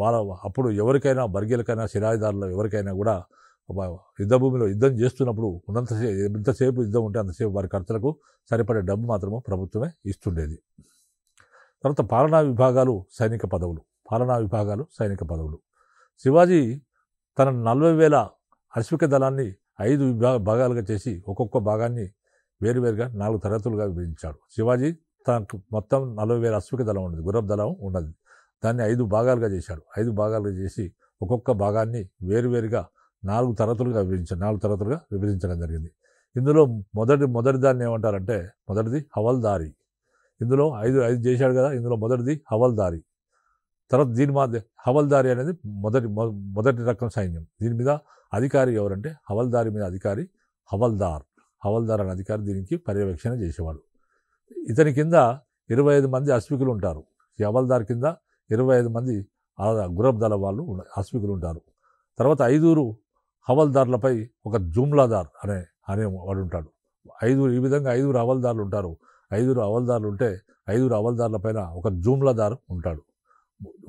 వాళ్ళ అప్పుడు ఎవరికైనా బర్గీలకైనా సిరాయిదారులు ఎవరికైనా కూడా యుద్ధ భూమిలో యుద్ధం చేస్తున్నప్పుడు ఉన్నంతసేపు ఎంతసేపు యుద్ధం ఉంటే అంతసేపు వారి ఖర్చులకు సరిపడే డబ్బు మాత్రము ప్రభుత్వమే ఇస్తుండేది తర్వాత పాలనా విభాగాలు సైనిక పదవులు పాలనా విభాగాలు సైనిక పదవులు శివాజీ తన నలభై వేల అశ్విక దళాన్ని ఐదు విభాగ భాగాలుగా చేసి ఒక్కొక్క భాగాన్ని వేరువేరుగా నాలుగు తరగతులుగా విభజించాడు శివాజీ తనకు మొత్తం నలభై వేల అశ్విక దళం ఉన్నది గురబ్ దళం ఉన్నది దాన్ని ఐదు భాగాలుగా చేశాడు ఐదు భాగాలుగా చేసి ఒక్కొక్క భాగాన్ని వేరువేరుగా నాలుగు తరగతులుగా విభజించాడు నాలుగు తరగతులుగా విభజించడం జరిగింది ఇందులో మొదటి మొదటి దాన్ని ఏమంటారంటే మొదటిది హవల్దారి ఇందులో ఐదు ఐదు చేశాడు కదా ఇందులో మొదటిది హవల్దారి తర్వాత దీని మాది హవల్దారి అనేది మొదటి మొదటి రకం సైన్యం దీని మీద అధికారి ఎవరంటే హవల్దారి మీద అధికారి హవల్దార్ హవల్దార్ అనే అధికారి దీనికి పర్యవేక్షణ చేసేవాడు ఇతని కింద ఇరవై ఐదు మంది అశ్వికులు ఉంటారు ఈ హవల్దార్ కింద ఇరవై ఐదు మంది గురబ్ దళ వాళ్ళు అశ్వికులు ఉంటారు తర్వాత ఐదుగురు హవల్దార్లపై ఒక జుమ్లాదార్ అనే అనే వాడు ఉంటాడు ఐదుగురు ఈ విధంగా ఐదుగురు హవల్దార్లు ఉంటారు ఐదుగురు హవల్దార్లు ఉంటే ఐదుగురు హవల్దార్ల పైన ఒక జూమ్లాదార్ ఉంటాడు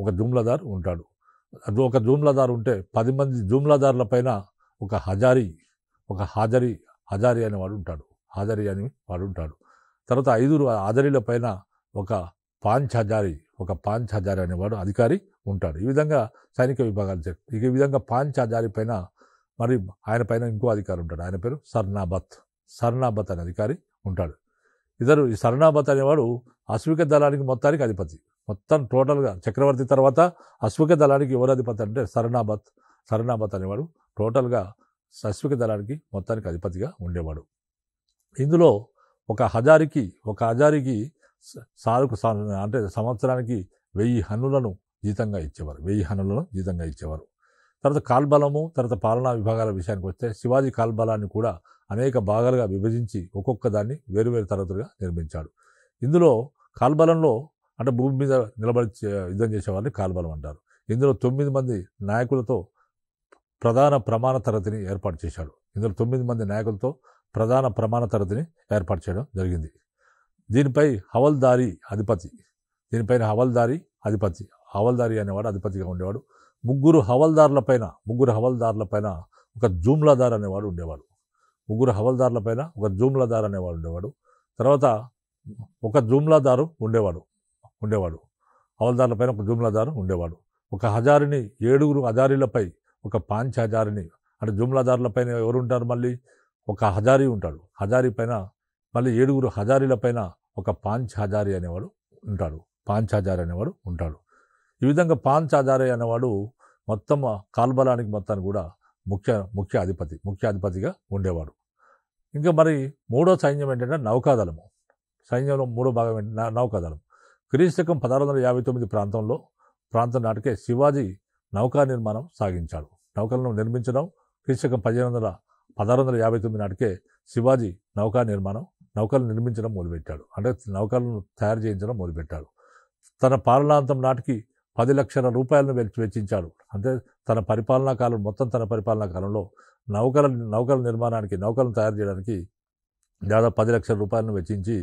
ఒక జుమ్లాదార్ ఉంటాడు ఒక జూమ్లదార్ ఉంటే పది మంది జూమ్లాదారుల పైన ఒక హజారీ ఒక హాజరీ హజారీ అనేవాడు ఉంటాడు హాజరీ అని వాడు ఉంటాడు తర్వాత ఐదుగురు హాజరీల పైన ఒక పాంచ్ హజారీ ఒక పాంచ్ హజారీ అనేవాడు అధికారి ఉంటాడు ఈ విధంగా సైనిక విభాగాలు ఈ విధంగా పాంచ్ హజారీ పైన మరి ఆయన పైన ఇంకో అధికారి ఉంటాడు ఆయన పేరు సర్నాబత్ సర్నాబత్ అనే అధికారి ఉంటాడు ఇద్దరు ఈ సర్నాబత్ అనేవాడు అశ్విక దళానికి మొత్తానికి అధిపతి మొత్తం టోటల్గా చక్రవర్తి తర్వాత అశ్విక దళానికి యువరాధిపతి అంటే సరణాబత్ సరణాబత్ అనేవాడు టోటల్గా అశ్విక దళానికి మొత్తానికి అధిపతిగా ఉండేవాడు ఇందులో ఒక హజారికి ఒక హజారికి సారుకు అంటే సంవత్సరానికి వెయ్యి హన్నులను జీతంగా ఇచ్చేవారు వెయ్యి హన్నులను జీతంగా ఇచ్చేవారు తర్వాత కాల్బలము తర్వాత పాలనా విభాగాల విషయానికి వస్తే శివాజీ కాల్బలాన్ని కూడా అనేక భాగాలుగా విభజించి ఒక్కొక్క దాన్ని వేరువేరు తరగతులుగా నిర్మించాడు ఇందులో కాల్బలంలో అంటే భూమి మీద నిలబడి యుద్ధం చేసేవాళ్ళని కాల్బలం అంటారు ఇందులో తొమ్మిది మంది నాయకులతో ప్రధాన ప్రమాణ తరగతిని ఏర్పాటు చేశాడు ఇందులో తొమ్మిది మంది నాయకులతో ప్రధాన ప్రమాణ తరగతిని ఏర్పాటు చేయడం జరిగింది దీనిపై హవల్దారి అధిపతి దీనిపైన హవల్దారి అధిపతి హవల్దారి అనేవాడు అధిపతిగా ఉండేవాడు ముగ్గురు హవల్దారులపైన ముగ్గురు హవల్దారులపైన ఒక జూమ్లాదార్ అనేవాడు ఉండేవాడు ముగ్గురు హవల్దారులపైన ఒక జూమ్లాదార్ అనేవాడు ఉండేవాడు తర్వాత ఒక జూమ్లాదారు ఉండేవాడు ఉండేవాడు అవల్దార్ల పైన ఒక జుమ్లాదారు ఉండేవాడు ఒక హజారిని ఏడుగురు హజారీలపై ఒక పాంచ్ హజారిని అంటే జుమ్లాదారులపైన ఎవరు ఉంటారు మళ్ళీ ఒక హజారీ ఉంటాడు హజారీ పైన మళ్ళీ ఏడుగురు హజారీల పైన ఒక పాంచ్ హజారీ అనేవాడు ఉంటాడు పాంచ్ హజారి అనేవాడు ఉంటాడు ఈ విధంగా పాంచ్ హజారీ అనేవాడు మొత్తం కాల్బలానికి మొత్తాన్ని కూడా ముఖ్య ముఖ్య అధిపతి ముఖ్య అధిపతిగా ఉండేవాడు ఇంకా మరి మూడో సైన్యం ఏంటంటే నౌకాదళము సైన్యంలో మూడో భాగం ఏంటంటే నౌకాదళం క్రీస్తుకం పదహారు వందల యాభై తొమ్మిది ప్రాంతంలో ప్రాంతం నాటికే శివాజీ నౌకా నిర్మాణం సాగించాడు నౌకలను నిర్మించడం క్రీస్తుకం పదిహేను వందల పదహారు వందల యాభై తొమ్మిది నాటికే శివాజీ నౌకా నిర్మాణం నౌకలు నిర్మించడం మొదలుపెట్టాడు అంటే నౌకలను తయారు చేయించడం మొదలుపెట్టాడు తన పాలనాంతం నాటికి పది లక్షల రూపాయలను వెచ్చించాడు అంటే తన పరిపాలనా కాలం మొత్తం తన పరిపాలనా కాలంలో నౌకల నౌకల నిర్మాణానికి నౌకలను తయారు చేయడానికి దాదాపు పది లక్షల రూపాయలను వెచ్చించి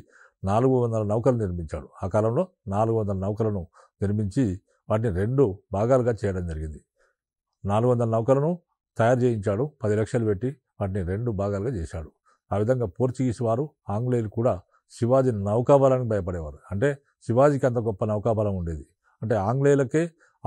నాలుగు వందల నౌకలు నిర్మించాడు ఆ కాలంలో నాలుగు వందల నౌకలను నిర్మించి వాటిని రెండు భాగాలుగా చేయడం జరిగింది నాలుగు వందల నౌకలను తయారు చేయించాడు పది లక్షలు పెట్టి వాటిని రెండు భాగాలుగా చేశాడు ఆ విధంగా పోర్చుగీస్ వారు ఆంగ్లేయులు కూడా శివాజీ నౌకాబలానికి భయపడేవారు అంటే శివాజీకి అంత గొప్ప నౌకాబలం ఉండేది అంటే ఆంగ్లేయులకే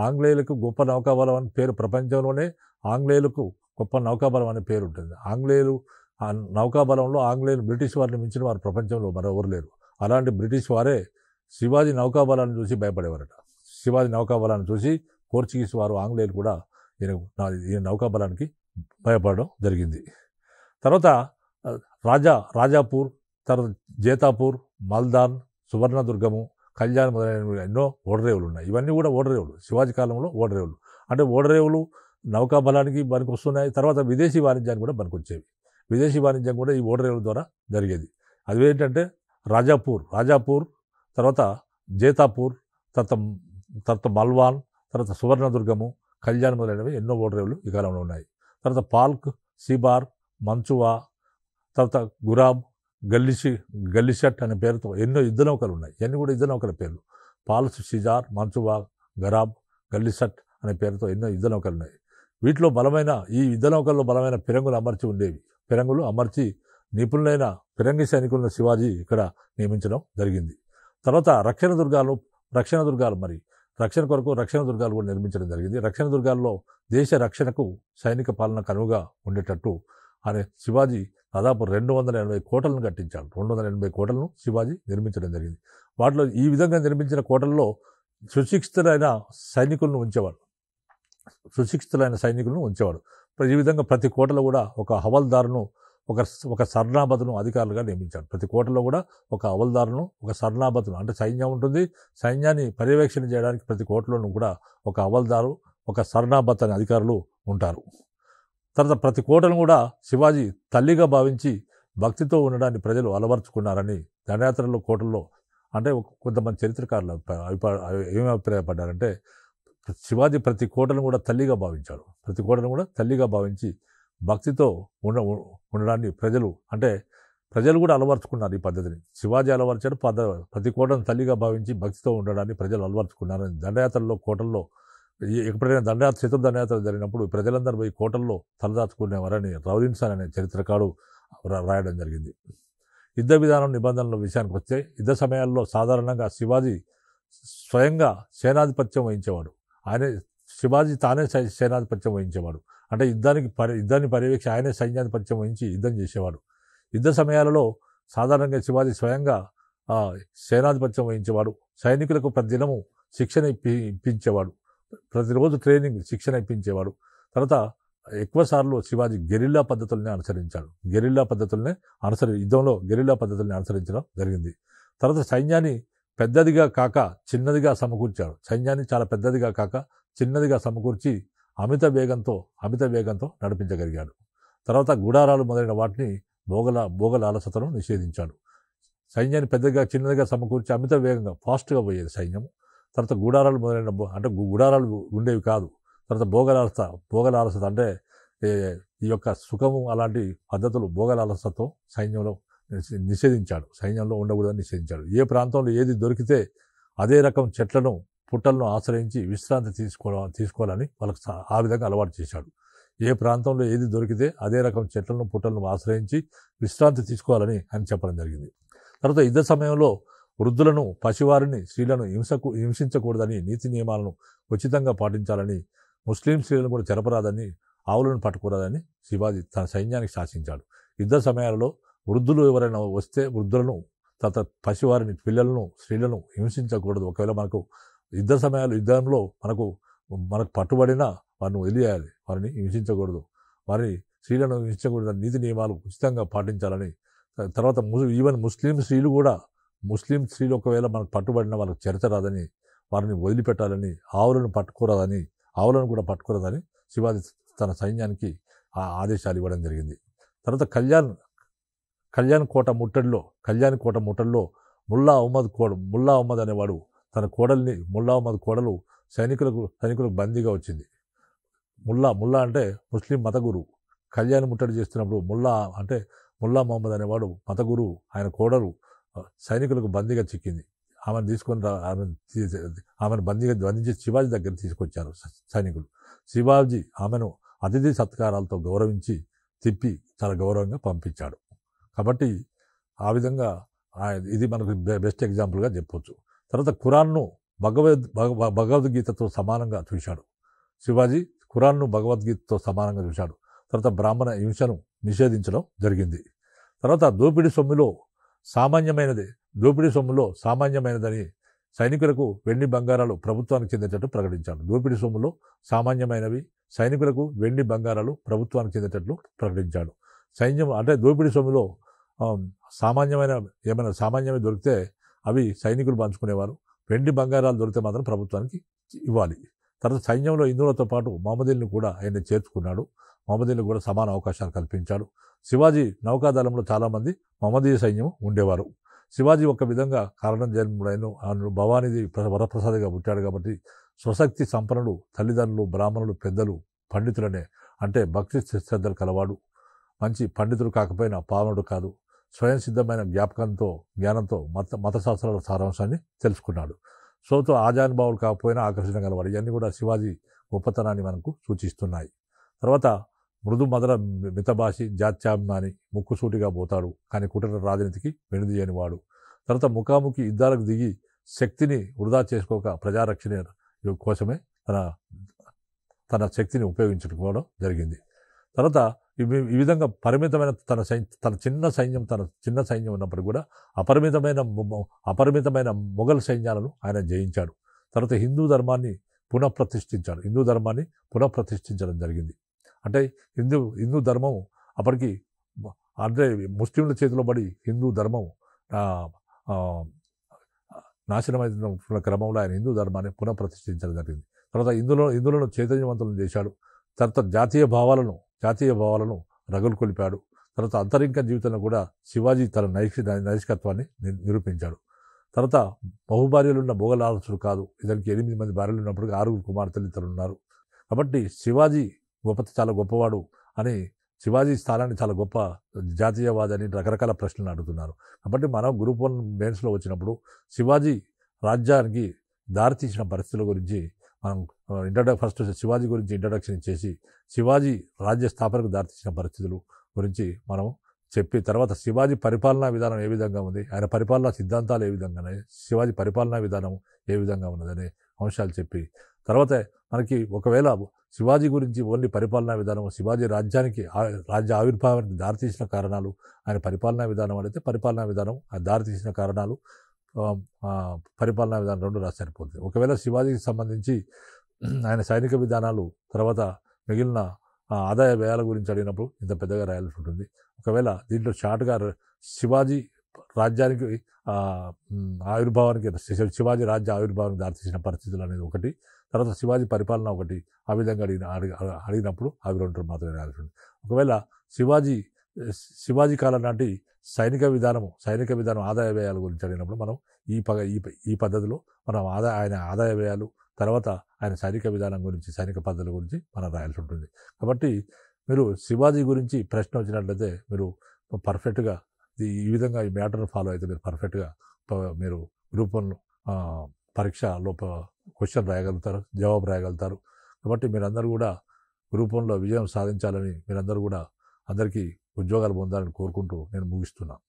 ఆంగ్లేయులకు గొప్ప నౌకాబలం అనే పేరు ప్రపంచంలోనే ఆంగ్లేయులకు గొప్ప నౌకాబలం అనే పేరు ఉంటుంది ఆంగ్లేయులు ఆ నౌకాబలంలో ఆంగ్లేయులు బ్రిటిష్ వారిని మించిన వారు ప్రపంచంలో మరెవరు లేరు అలాంటి బ్రిటిష్ వారే శివాజీ నౌకాబలాన్ని చూసి భయపడేవారట శివాజీ నౌకాబలాన్ని చూసి పోర్చుగీస్ వారు ఆంగ్లేయులు కూడా ఈయన ఈయన నౌకాబలానికి భయపడడం జరిగింది తర్వాత రాజా రాజాపూర్ తర్వాత జేతాపూర్ మల్దాన్ సువర్ణదుర్గము కళ్యాణ్ మొదలైన ఎన్నో ఓడరేవులు ఉన్నాయి ఇవన్నీ కూడా ఓడరేవులు శివాజీ కాలంలో ఓడరేవులు అంటే ఓడరేవులు నౌకాబలానికి బనికి వస్తున్నాయి తర్వాత విదేశీ వాణిజ్యాన్ని కూడా బనికి వచ్చేవి విదేశీ వాణిజ్యం కూడా ఈ ఓడరేవుల ద్వారా జరిగేది అదేంటంటే రాజాపూర్ రాజాపూర్ తర్వాత జేతాపూర్ తర్వాత తర్వాత మల్వాన్ తర్వాత సువర్ణదుర్గము కళ్యాణ్ మొదలైనవి ఎన్నో ఓడరేవులు ఈ కాలంలో ఉన్నాయి తర్వాత పాల్క్ సిబార్ మంచువా తర్వాత గురాబ్ గల్లిసి గల్లిసెట్ అనే పేరుతో ఎన్నో యుద్ధ నౌకలు ఉన్నాయి ఇవన్నీ కూడా యుద్ధ నౌకల పేర్లు పాల్స్ సిజార్ మంచువా గరాబ్ గల్లిసెట్ అనే పేరుతో ఎన్నో యుద్ధ నౌకలు ఉన్నాయి వీటిలో బలమైన ఈ యుద్ధ నౌకల్లో బలమైన పిరంగులు అమర్చి ఉండేవి పిరంగులు అమర్చి నిపుణులైన ఫిరంగి సైనికులను శివాజీ ఇక్కడ నియమించడం జరిగింది తర్వాత రక్షణ దుర్గాలు రక్షణ దుర్గాలు మరి రక్షణ కొరకు రక్షణ దుర్గాలు కూడా నిర్మించడం జరిగింది రక్షణ దుర్గాల్లో దేశ రక్షణకు సైనిక పాలన కనువుగా ఉండేటట్టు అనే శివాజీ దాదాపు రెండు వందల ఎనభై కోటలను కట్టించాడు రెండు వందల ఎనభై కోటలను శివాజీ నిర్మించడం జరిగింది వాటిలో ఈ విధంగా నిర్మించిన కోటల్లో సుశిక్షితులైన సైనికులను ఉంచేవాడు సుశిక్షితులైన సైనికులను ఉంచేవాడు ఈ విధంగా ప్రతి కోటలో కూడా ఒక హవల్దారును ఒక ఒక సర్నాబతును అధికారులుగా నియమించాడు ప్రతి కోటలో కూడా ఒక అవల్దారును ఒక సర్నాబతును అంటే సైన్యం ఉంటుంది సైన్యాన్ని పర్యవేక్షణ చేయడానికి ప్రతి కోటలోనూ కూడా ఒక అవల్దారు ఒక సర్నాబత్ అనే అధికారులు ఉంటారు తర్వాత ప్రతి కోటను కూడా శివాజీ తల్లిగా భావించి భక్తితో ఉండడాన్ని ప్రజలు అలవర్చుకున్నారని దండయాత్రలో కోటల్లో అంటే కొంతమంది చరిత్రకారులు అభిప్రాయ ఏమి అభిప్రాయపడ్డారంటే శివాజీ ప్రతి కోటను కూడా తల్లిగా భావించాడు ప్రతి కోటను కూడా తల్లిగా భావించి భక్తితో ఉండ ఉండడాన్ని ప్రజలు అంటే ప్రజలు కూడా అలవర్చుకున్నారు ఈ పద్ధతిని శివాజీ అలవర్చాడు పద ప్రతి కోటను తల్లిగా భావించి భక్తితో ఉండడాన్ని ప్రజలు అలవర్చుకున్నారు దండయాత్రల్లో కోటల్లో ఎప్పుడైనా దండయాత్ర దండయాత్ర జరిగినప్పుడు ప్రజలందరూ పోయి కోటల్లో తలదాచుకునేవారని రౌలిన్సన్ అనే చరిత్రకారు రాయడం జరిగింది యుద్ధ విధానం నిబంధనల విషయానికి వస్తే యుద్ధ సమయాల్లో సాధారణంగా శివాజీ స్వయంగా సేనాధిపత్యం వహించేవాడు ఆయన శివాజీ తానే సేనాధిపత్యం వహించేవాడు అంటే యుద్ధానికి పరి యుద్ధాన్ని పర్యవేక్షి ఆయనే సైన్యాన్ని పరిచయం వహించి యుద్ధం చేసేవాడు యుద్ధ సమయాలలో సాధారణంగా శివాజీ స్వయంగా సేనాధిపత్యం వహించేవాడు సైనికులకు ప్రతిదినము శిక్షణ ఇప్పి ఇప్పించేవాడు ప్రతిరోజు ట్రైనింగ్ శిక్షణ ఇప్పించేవాడు తర్వాత ఎక్కువసార్లు శివాజీ గెరిల్లా పద్ధతుల్ని అనుసరించాడు గెరిల్లా పద్ధతుల్ని అనుసరి యుద్ధంలో గెరిల్లా పద్ధతుల్ని అనుసరించడం జరిగింది తర్వాత సైన్యాన్ని పెద్దదిగా కాక చిన్నదిగా సమకూర్చాడు సైన్యాన్ని చాలా పెద్దదిగా కాక చిన్నదిగా సమకూర్చి అమిత వేగంతో అమిత వేగంతో నడిపించగలిగాడు తర్వాత గుడారాలు మొదలైన వాటిని భోగల భోగల అలసతను నిషేధించాడు సైన్యాన్ని పెద్దగా చిన్నదిగా సమకూర్చి అమిత వేగంగా ఫాస్ట్గా పోయేది సైన్యం తర్వాత గుడారాలు మొదలైన అంటే గుడారాలు ఉండేవి కాదు తర్వాత భోగల అలసత అంటే ఈ యొక్క సుఖము అలాంటి పద్ధతులు భోగల అలసతో సైన్యంలో నిషేధించాడు సైన్యంలో ఉండకూడదని నిషేధించాడు ఏ ప్రాంతంలో ఏది దొరికితే అదే రకం చెట్లను పుట్టలను ఆశ్రయించి విశ్రాంతి తీసుకో తీసుకోవాలని వాళ్ళకు ఆ విధంగా అలవాటు చేశాడు ఏ ప్రాంతంలో ఏది దొరికితే అదే రకం చెట్లను పుట్టలను ఆశ్రయించి విశ్రాంతి తీసుకోవాలని ఆయన చెప్పడం జరిగింది తర్వాత యుద్ధ సమయంలో వృద్ధులను పసివారిని స్త్రీలను హింసకు హింసించకూడదని నీతి నియమాలను ఉచితంగా పాటించాలని ముస్లిం స్త్రీలను కూడా చెరపరాదని ఆవులను పట్టుకోరాదని శివాజీ తన సైన్యానికి శాసించాడు యుద్ధ సమయాలలో వృద్ధులు ఎవరైనా వస్తే వృద్ధులను తర్వాత పసివారిని పిల్లలను స్త్రీలను హింసించకూడదు ఒకవేళ మనకు యుద్ధ సమయాలు యుద్ధంలో మనకు మనకు పట్టుబడినా వారిని వదిలేయాలి వారిని హింసించకూడదు వారి స్త్రీలను హింసించకూడదు నీతి నియమాలు ఉచితంగా పాటించాలని తర్వాత ఈవెన్ ముస్లిం స్త్రీలు కూడా ముస్లిం స్త్రీలు ఒకవేళ మనకు పట్టుబడిన వాళ్ళకి చరిత్ర రాదని వారిని వదిలిపెట్టాలని ఆవులను పట్టుకోరాదని ఆవులను కూడా పట్టుకోరాదని శివాజీ తన సైన్యానికి ఆ ఆదేశాలు ఇవ్వడం జరిగింది తర్వాత కళ్యాణ్ కళ్యాణ్ కోట ముట్టడిలో కళ్యాణ్ కోట ముట్టడిలో ముల్లా అహ్మద్ కోడు ముల్లా అహ్మద్ అనేవాడు తన కోడల్ని ముల్లా మత కోడలు సైనికులకు సైనికులకు బందీగా వచ్చింది ముల్లా ముల్లా అంటే ముస్లిం మత గురువు కళ్యాణ్ ముట్టడి చేస్తున్నప్పుడు ముల్లా అంటే ముల్లా మహమ్మద్ అనేవాడు మత గురువు ఆయన కోడలు సైనికులకు బందీగా చిక్కింది ఆమెను తీసుకొని ఆమె ఆమెను బందీగా బంధించి శివాజీ దగ్గర తీసుకొచ్చారు సైనికులు శివాజీ ఆమెను అతిథి సత్కారాలతో గౌరవించి తిప్పి చాలా గౌరవంగా పంపించాడు కాబట్టి ఆ విధంగా ఇది మనకు బెస్ట్ ఎగ్జాంపుల్గా చెప్పొచ్చు తర్వాత ఖురాన్ను భగవద్ భగవద్గీతతో సమానంగా చూశాడు శివాజీ ఖురాన్ను భగవద్గీతతో సమానంగా చూశాడు తర్వాత బ్రాహ్మణ హింసను నిషేధించడం జరిగింది తర్వాత దోపిడీ సొమ్ములో సామాన్యమైనది దోపిడీ సొమ్ములో సామాన్యమైనదని సైనికులకు వెండి బంగారాలు ప్రభుత్వానికి చెందేటట్టు ప్రకటించాడు దోపిడి సొమ్ములో సామాన్యమైనవి సైనికులకు వెండి బంగారాలు ప్రభుత్వానికి చెందేటట్లు ప్రకటించాడు సైన్యం అంటే దోపిడీ సొమ్ములో సామాన్యమైన ఏమైనా సామాన్యమే దొరికితే అవి సైనికులు పంచుకునేవారు వెండి బంగారాలు దొరికితే మాత్రం ప్రభుత్వానికి ఇవ్వాలి తర్వాత సైన్యంలో ఇందులతో పాటు మహమ్మదీలను కూడా ఆయన చేర్చుకున్నాడు మహమ్మదీలకు కూడా సమాన అవకాశాలు కల్పించాడు శివాజీ నౌకాదళంలో చాలామంది మహమ్మదీయ సైన్యం ఉండేవారు శివాజీ ఒక విధంగా కారణం జన్ముడైన భవానీది వరప్రసాదిగా పుట్టాడు కాబట్టి స్వశక్తి సంపన్నుడు తల్లిదండ్రులు బ్రాహ్మణులు పెద్దలు పండితులనే అంటే భక్తి శ్రద్ధలు కలవాడు మంచి పండితుడు కాకపోయినా పావనుడు కాదు స్వయం సిద్ధమైన జ్ఞాపకంతో జ్ఞానంతో మత మతశాస్త్రాల సారాంశాన్ని తెలుసుకున్నాడు సోతో ఆజానుభావులు కాకపోయినా ఆకర్షణ కలవాడు ఇవన్నీ కూడా శివాజీ గొప్పతనాన్ని మనకు సూచిస్తున్నాయి తర్వాత మృదు మధుర మితభాషి జాత్యాభిమాని ముక్కుసూటిగా పోతాడు కానీ కుటుంబ రాజనీతికి వెనుదీయని వాడు తర్వాత ముఖాముఖి యుద్ధాలకు దిగి శక్తిని వృధా చేసుకోక ప్రజారక్షణ కోసమే తన తన శక్తిని ఉపయోగించుకోవడం జరిగింది తర్వాత ఈ విధంగా పరిమితమైన తన తన చిన్న సైన్యం తన చిన్న సైన్యం ఉన్నప్పుడు కూడా అపరిమితమైన అపరిమితమైన మొఘల్ సైన్యాలను ఆయన జయించాడు తర్వాత హిందూ ధర్మాన్ని పునఃప్రతిష్ఠించాడు హిందూ ధర్మాన్ని పునఃప్రతిష్ఠించడం జరిగింది అంటే హిందూ హిందూ ధర్మం అప్పటికి అంటే ముస్లింల చేతిలో పడి హిందూ ధర్మం నాశనమైన క్రమంలో ఆయన హిందూ ధర్మాన్ని పునఃప్రతిష్ఠించడం జరిగింది తర్వాత ఇందులో హిందులను చైతన్యవంతులను చేశాడు తర్వాత జాతీయ భావాలను జాతీయ భావాలను రగులు కొలిపాడు తర్వాత అంతరింక జీవితంలో కూడా శివాజీ తన నైషి నైష్కత్వాన్ని నిరూపించాడు తర్వాత బహుభార్యలున్న మొఘల్ ఆలోచనలు కాదు ఇతనికి ఎనిమిది మంది భార్యలు ఉన్నప్పటికీ ఆరుగురు కుమార్తెలు ఇతరులు ఉన్నారు కాబట్టి శివాజీ గొప్పత చాలా గొప్పవాడు అని శివాజీ స్థానాన్ని చాలా గొప్ప జాతీయవాది అని రకరకాల ప్రశ్నలు అడుగుతున్నారు కాబట్టి మనం గురుపూర్ణ మేన్స్లో వచ్చినప్పుడు శివాజీ రాజ్యానికి దారితీసిన పరిస్థితుల గురించి మనం ఇంట్రడక్ ఫస్ట్ శివాజీ గురించి ఇంట్రడక్షన్ ఇచ్చేసి శివాజీ రాజ్య స్థాపనకు దారితీసిన పరిస్థితులు గురించి మనం చెప్పి తర్వాత శివాజీ పరిపాలనా విధానం ఏ విధంగా ఉంది ఆయన పరిపాలనా సిద్ధాంతాలు ఏ విధంగా ఉన్నాయి శివాజీ పరిపాలనా విధానం ఏ విధంగా ఉన్నదనే అంశాలు చెప్పి తర్వాత మనకి ఒకవేళ శివాజీ గురించి ఓన్లీ పరిపాలనా విధానం శివాజీ రాజ్యానికి రాజ్య ఆవిర్భావానికి దారితీసిన కారణాలు ఆయన పరిపాలనా విధానం అడిగితే పరిపాలనా విధానం దారితీసిన కారణాలు పరిపాలనా విధానం రెండు రాసి సరిపోతుంది ఒకవేళ శివాజీకి సంబంధించి (clears throat) ఆయన సైనిక విధానాలు తర్వాత మిగిలిన ఆదాయ వ్యయాల గురించి అడిగినప్పుడు ఇంత పెద్దగా రాయాల్సి ఉంటుంది ఒకవేళ దీంట్లో షార్ట్గా శివాజీ రాజ్యానికి ఆవిర్భావానికి శివాజీ రాజ్య ఆవిర్భావానికి దారితీసిన పరిస్థితులు అనేది ఒకటి తర్వాత శివాజీ పరిపాలన ఒకటి ఆ విధంగా అడిగిన అడిగినప్పుడు అవి రెండు మాత్రమే రాయాల్సి ఉంటుంది ఒకవేళ శివాజీ శివాజీ కాలం నాటి సైనిక విధానము సైనిక విధానం ఆదాయ వ్యయాల గురించి అడిగినప్పుడు మనం ఈ పగ ఈ ఈ పద్ధతిలో మనం ఆదాయ ఆయన ఆదాయ వ్యయాలు తర్వాత ఆయన సైనిక విధానం గురించి సైనిక పద్ధతుల గురించి మనం రాయాల్సి ఉంటుంది కాబట్టి మీరు శివాజీ గురించి ప్రశ్న వచ్చినట్లయితే మీరు పర్ఫెక్ట్గా ఈ విధంగా ఈ మ్యాటర్ను ఫాలో అయితే మీరు పర్ఫెక్ట్గా మీరు గ్రూప్ వన్ పరీక్ష లోప క్వశ్చన్ రాయగలుగుతారు జవాబు రాయగలుగుతారు కాబట్టి మీరందరూ కూడా గ్రూప్ వన్లో విజయం సాధించాలని మీరందరూ కూడా అందరికీ ఉద్యోగాలు పొందాలని కోరుకుంటూ నేను ముగిస్తున్నాను